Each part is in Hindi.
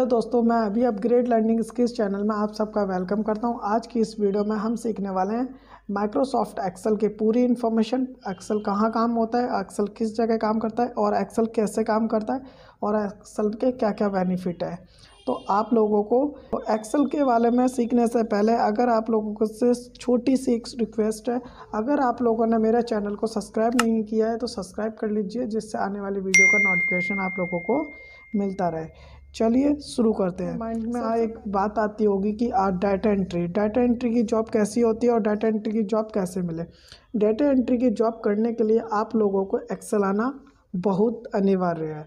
हेलो दोस्तों मैं अभी अपग्रेड लर्निंग स्किल्स चैनल में आप सबका वेलकम करता हूं आज की इस वीडियो में हम सीखने वाले हैं माइक्रोसॉफ्ट एक्सेल की पूरी इन्फॉर्मेशन एक्सेल कहाँ काम होता है एक्सेल किस जगह काम करता है और एक्सेल कैसे काम करता है और एक्सेल के क्या क्या बेनिफिट है तो आप लोगों को एक्सेल के बारे में सीखने से पहले अगर आप लोगों को से छोटी सी एक रिक्वेस्ट है अगर आप लोगों ने मेरे चैनल को सब्सक्राइब नहीं किया है तो सब्सक्राइब कर लीजिए जिससे आने वाली वीडियो का नोटिफिकेशन आप लोगों को मिलता रहे चलिए शुरू करते हैं माइंड में आ एक बात आती होगी कि आज डाटा एंट्री डाटा एंट्री की जॉब कैसी होती है और डाटा एंट्री की जॉब कैसे मिले डाटा एंट्री की जॉब करने के लिए आप लोगों को एक्सेल आना बहुत अनिवार्य है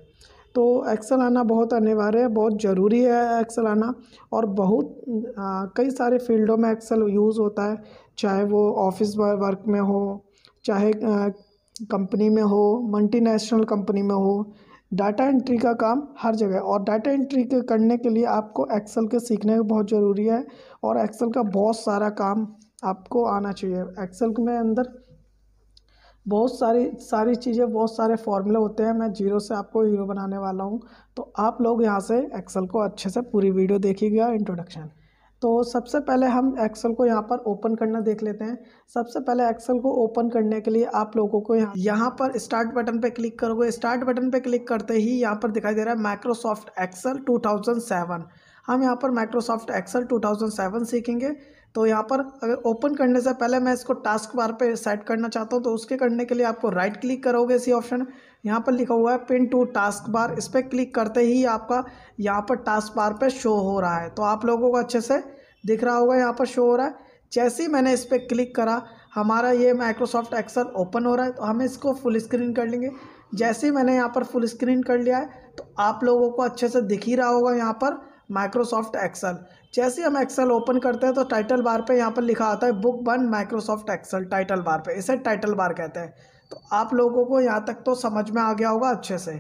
तो एक्सेल आना बहुत अनिवार्य है बहुत ज़रूरी है एक्सेल आना और बहुत आ, कई सारे फील्डों में एक्सेल यूज़ होता है चाहे वो ऑफिस वर्क में हो चाहे कंपनी में हो मल्टीनेशनल कंपनी में हो डाटा एंट्री का काम हर जगह और डाटा एंट्री के करने के लिए आपको एक्सेल के सीखने बहुत ज़रूरी है और एक्सेल का बहुत सारा काम आपको आना चाहिए एक्सेल में अंदर बहुत सारी सारी चीज़ें बहुत सारे फॉर्मूले होते हैं मैं जीरो से आपको हीरो बनाने वाला हूँ तो आप लोग यहाँ से एक्सेल को अच्छे से पूरी वीडियो देखिएगा इंट्रोडक्शन तो सबसे पहले हम एक्सेल को यहाँ पर ओपन करना देख लेते हैं सबसे पहले एक्सेल को ओपन करने के लिए आप लोगों को यहाँ यहाँ पर स्टार्ट बटन पे क्लिक करोगे स्टार्ट बटन पे क्लिक करते ही यहाँ पर दिखाई दे रहा है माइक्रोसॉफ्ट एक्सेल 2007 हम यहाँ पर माइक्रोसॉफ्ट एक्सेल 2007 सीखेंगे तो यहाँ पर अगर ओपन करने से पहले मैं इसको टास्क बार पे सेट करना चाहता हूँ तो उसके करने के लिए आपको राइट क्लिक करोगे इसी ऑप्शन यहाँ पर लिखा हुआ है पिन टू टास्क बार इस पर क्लिक करते ही आपका यहाँ पर टास्क बार पे शो हो रहा है तो आप लोगों को अच्छे से दिख रहा होगा यहाँ पर शो हो रहा है जैसे ही मैंने इस पर क्लिक करा हमारा ये माइक्रोसॉफ्ट एक्सल ओपन हो रहा है तो हम इसको फुल स्क्रीन कर लेंगे जैसे ही मैंने यहाँ पर फुल स्क्रीन कर लिया है तो आप लोगों को अच्छे से दिख ही रहा होगा यहाँ पर माइक्रोसॉफ्ट एक्सल जैसे हम एक्सेल ओपन करते हैं तो टाइटल बार पे यहाँ पर लिखा आता है book one Microsoft Excel title bar पे इसे टाइटल बार कहते हैं तो आप लोगों को यहाँ तक तो समझ में आ गया होगा अच्छे से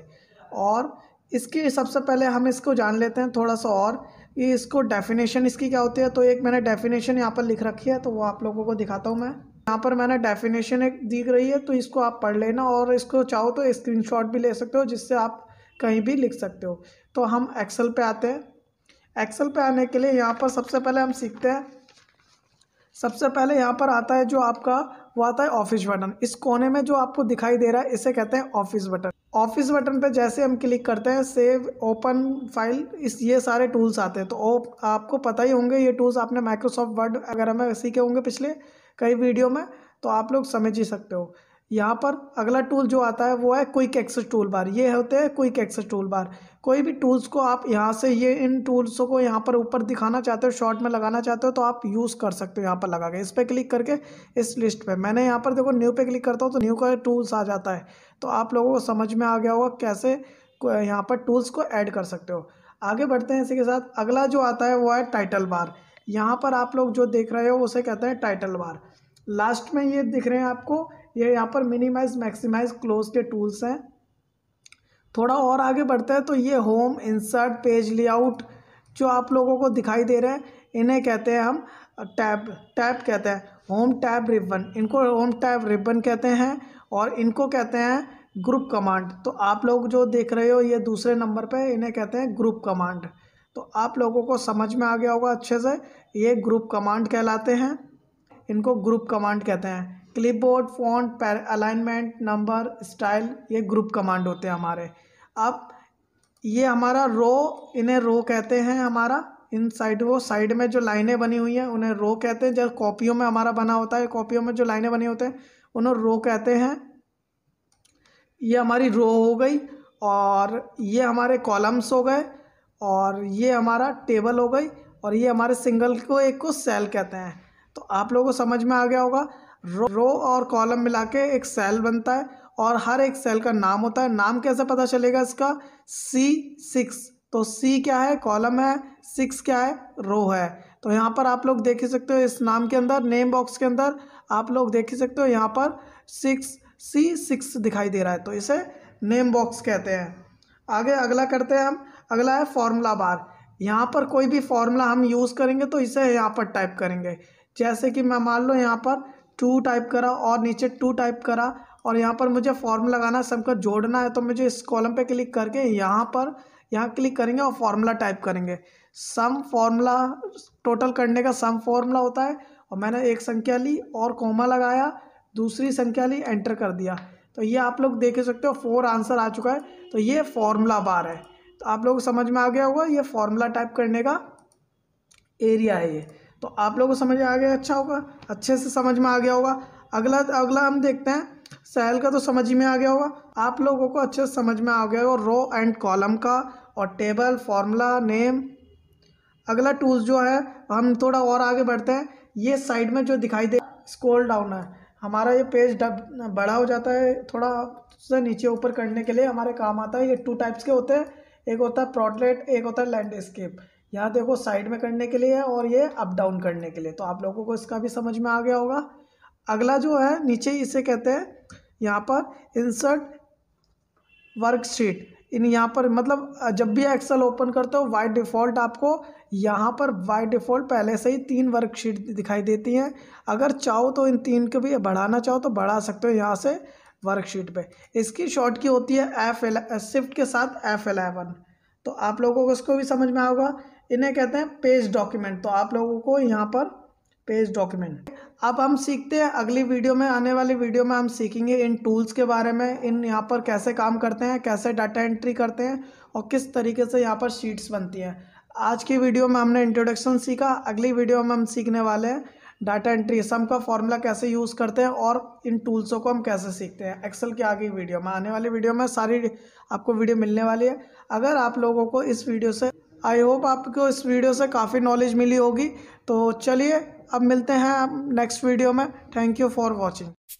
और इसकी सबसे पहले हम इसको जान लेते हैं थोड़ा सा और ये इसको डेफिनेशन इसकी क्या होती है तो एक मैंने डेफिनेशन यहाँ पर लिख रखी है तो वो आप लोगों को दिखाता हूँ मैं यहाँ पर मैंने डेफिनेशन एक दिख रही है तो इसको आप पढ़ लेना और इसको चाहो तो स्क्रीनशॉट भी ले सकते हो जिससे आप कहीं भी लिख सकते हो तो हम एक्सेल पे आते हैं एक्सेल पे आने के लिए यहाँ पर सबसे पहले हम सीखते हैं सबसे पहले यहाँ पर आता है जो आपका वो आता है ऑफिस बटन इस कोने में जो आपको दिखाई दे रहा है इसे कहते हैं ऑफिस बटन ऑफिस बटन पे जैसे हम क्लिक करते हैं सेव ओपन फाइल इस ये सारे टूल्स आते हैं तो ओप, आपको पता ही होंगे ये टूल्स आपने माइक्रोसॉफ्ट वर्ड अगर हमें सीखे होंगे पिछले कई वीडियो में तो आप लोग समझ ही सकते हो यहाँ पर अगला टूल जो आता है वो है क्विक एक्सेस टूल बार ये होते हैं क्विक एक्सेस टूल बार कोई भी टूल्स को आप यहाँ से ये इन टूल्स को यहाँ पर ऊपर दिखाना चाहते हो शॉर्ट में लगाना चाहते हो तो आप यूज़ कर सकते हो यहाँ पर लगा के इस पर क्लिक करके इस लिस्ट पे मैंने यहाँ पर देखो न्यू पे क्लिक करता हूँ तो न्यू का टूल्स आ जाता है तो आप लोगों को समझ में आ गया होगा कैसे यहाँ पर टूल्स को ऐड कर सकते हो आगे बढ़ते हैं इसी के साथ अगला जो आता है वो है टाइटल बार यहाँ पर आप लोग जो देख रहे हो उसे कहते हैं टाइटल बार लास्ट में ये दिख रहे हैं आपको ये यहाँ पर मिनिमाइज मैक्सिमाइज क्लोज के टूल्स हैं थोड़ा और आगे बढ़ते हैं तो ये होम इंसर्ट पेज लेआउट जो आप लोगों को दिखाई दे रहे हैं इन्हें कहते हैं हम टैब टैब कहते हैं होम टैब रिबन इनको होम टैब रिबन कहते हैं और इनको कहते हैं ग्रुप कमांड तो आप लोग जो देख रहे हो ये दूसरे नंबर पे इन्हें कहते हैं ग्रुप कमांड तो आप लोगों को समझ में आ गया होगा अच्छे से ये ग्रुप कमांड कहलाते हैं इनको ग्रुप कमांड कहते हैं clipboard font alignment number style ये ग्रुप कमांड होते हैं हमारे अब ये हमारा रो इन्हें रो कहते हैं हमारा इन साइड वो साइड में जो लाइनें बनी हुई हैं उन्हें रो कहते हैं जब कॉपियों में हमारा बना होता है कॉपियों में जो लाइनें बनी होते हैं उन्हें रो कहते हैं ये हमारी रो हो गई और ये हमारे कॉलम्स हो गए और ये हमारा टेबल हो गई और ये हमारे सिंगल को एक को सेल कहते हैं तो आप लोगों को समझ में आ गया होगा रो और कॉलम मिला के एक सेल बनता है और हर एक सेल का नाम होता है नाम कैसे पता चलेगा इसका सी सिक्स तो सी क्या है कॉलम है सिक्स क्या है रो है तो यहाँ पर आप लोग देख ही सकते हो इस नाम के अंदर नेम बॉक्स के अंदर आप लोग देख ही सकते हो यहाँ पर सिक्स सी सिक्स दिखाई दे रहा है तो इसे नेम बॉक्स कहते हैं आगे अगला करते हैं हम अगला है फॉर्मूला बार यहाँ पर कोई भी फॉर्मूला हम यूज़ करेंगे तो इसे यहाँ पर टाइप करेंगे जैसे कि मैं मान लो यहाँ पर टू टाइप करा और नीचे टू टाइप करा और यहाँ पर मुझे फॉर्म लगाना सबका जोड़ना है तो मुझे इस कॉलम पे क्लिक करके यहाँ पर यहाँ क्लिक करेंगे और फार्मूला टाइप करेंगे सम फार्मूला टोटल करने का सम फार्मूला होता है और मैंने एक संख्या ली और कोमा लगाया दूसरी संख्या ली एंटर कर दिया तो ये आप लोग देख सकते हो फोर आंसर आ चुका है तो ये फार्मूला बार है तो आप लोग समझ में आ गया होगा ये फार्मूला टाइप करने का एरिया है ये तो आप लोगों को समझ आ गया अच्छा होगा अच्छे से समझ में आ गया होगा अगला अगला हम देखते हैं सेल का तो समझ में आ गया होगा आप लोगों को अच्छे से समझ में आ गया होगा रो एंड कॉलम का और टेबल फॉर्मूला नेम अगला टूल्स जो है हम थोड़ा और आगे बढ़ते हैं ये साइड में जो दिखाई दे स्क्रॉल डाउन है हमारा ये पेज डब बड़ा हो जाता है थोड़ा से नीचे ऊपर करने के लिए हमारे काम आता है ये टू टाइप्स के होते हैं एक होता है प्रोटलेट एक होता है लैंडस्केप यहाँ देखो साइड में करने के लिए और ये अप डाउन करने के लिए तो आप लोगों को इसका भी समझ में आ गया होगा अगला जो है नीचे इसे कहते हैं यहाँ पर इंसर्ट वर्कशीट इन यहाँ पर मतलब जब भी एक्सेल ओपन करते हो वाई डिफ़ॉल्ट आपको यहाँ पर वाई डिफ़ॉल्ट पहले से ही तीन वर्कशीट दिखाई देती हैं अगर चाहो तो इन तीन को भी बढ़ाना चाहो तो बढ़ा सकते हो यहाँ से वर्कशीट पे इसकी शॉर्ट की होती है एफ शिफ्ट के साथ एफ एलेवन तो आप लोगों को इसको भी समझ में आएगा इन्हें कहते हैं पेज डॉक्यूमेंट तो आप लोगों को यहाँ पर पेज डॉक्यूमेंट अब हम सीखते हैं अगली वीडियो में आने वाली वीडियो में हम सीखेंगे इन टूल्स के बारे में इन यहाँ पर कैसे काम करते हैं कैसे डाटा एंट्री करते हैं और किस तरीके से यहाँ पर शीट्स बनती हैं आज की वीडियो में हमने इंट्रोडक्शन सीखा अगली वीडियो में हम सीखने वाले हैं डाटा एंट्री सम का फॉर्मूला कैसे यूज़ करते हैं और इन टूल्सों को हम कैसे सीखते हैं एक्सेल की आगे वीडियो में आने वाली वीडियो में सारी आपको वीडियो मिलने वाली है अगर आप लोगों को इस वीडियो से आई होप आपको इस वीडियो से काफ़ी नॉलेज मिली होगी तो चलिए अब मिलते हैं नेक्स्ट वीडियो में थैंक यू फॉर वॉचिंग